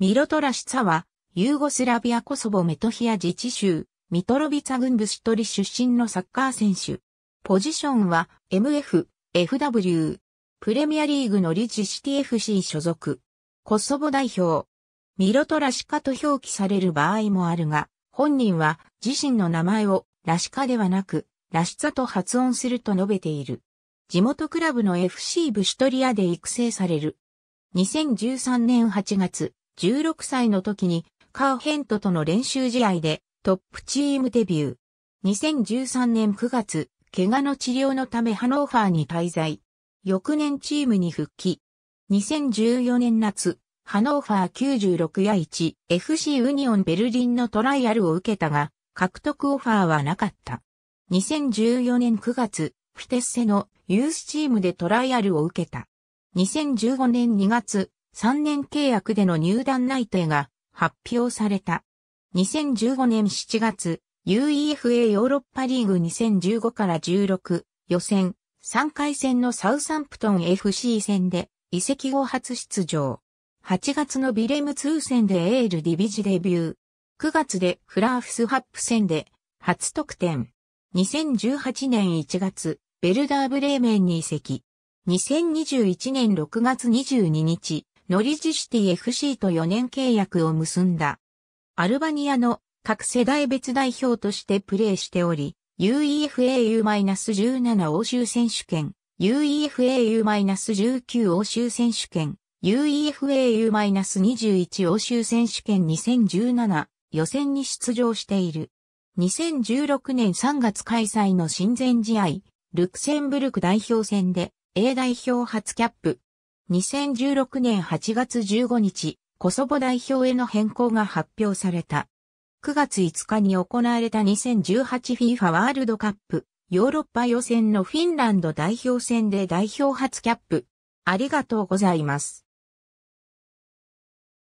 ミロトラシツァは、ユーゴスラビアコソボメトヒア自治州、ミトロビツァ軍部シトリ出身のサッカー選手。ポジションは MF、FW、プレミアリーグのリジシティ FC 所属。コソボ代表。ミロトラシカと表記される場合もあるが、本人は自身の名前をラシカではなく、ラシツァと発音すると述べている。地元クラブの FC ブシュトリアで育成される。2013年8月、16歳の時にカーヘントとの練習試合でトップチームデビュー。2013年9月、怪我の治療のためハノーファーに滞在。翌年チームに復帰。2014年夏、ハノーファー96や1、FC ウニオンベルリンのトライアルを受けたが、獲得オファーはなかった。2014年9月、フィテッセのユースチームでトライアルを受けた。2015年2月、3年契約での入団内定が発表された。2015年7月、UEFA ヨーロッパリーグ2015から16予選3回戦のサウサンプトン FC 戦で移籍後初出場。8月のビレム2戦でエールディビジデビュー。9月でフラーフスハップ戦で初得点。2018年1月、ベルダーブレーメンに移籍。2021年6月22日、ノリジシティ FC と4年契約を結んだ。アルバニアの各世代別代表としてプレーしており、UEFAU-17 欧州選手権、UEFAU-19 欧州選手権、UEFAU-21 欧州選手権2017予選に出場している。2016年3月開催の親善試合、ルクセンブルク代表戦で A 代表初キャップ、2016年8月15日、コソボ代表への変更が発表された。9月5日に行われた 2018FIFA ワールドカップヨーロッパ予選のフィンランド代表戦で代表初キャップ。ありがとうございます。